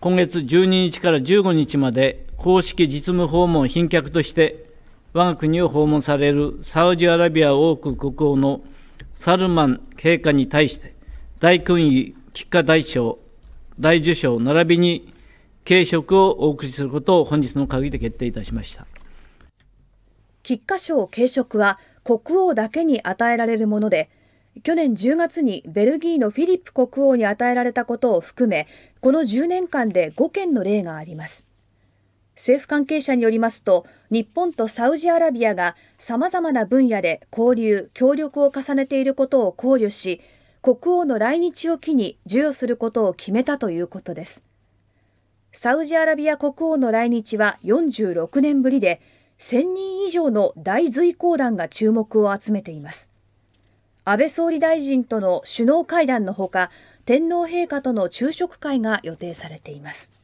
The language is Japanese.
今月12日から15日まで公式実務訪問賓客として我が国を訪問されるサウジアラビア王国国王のサルマン陛下に対して大勲位菊花大賞大受賞並びに軽食をお送りすることを本日の会議で決定いたしました菊花賞軽食は国王だけに与えられるもので去年10月にベルギーのフィリップ国王に与えられたことを含めこの10年間で5件の例があります政府関係者によりますと日本とサウジアラビアがさまざまな分野で交流協力を重ねていることを考慮し国王の来日を機に授与することを決めたということですサウジアラビア国王の来日は46年ぶりで1000人以上の大随行団が注目を集めています安倍総理大臣との首脳会談のほか天皇陛下との昼食会が予定されています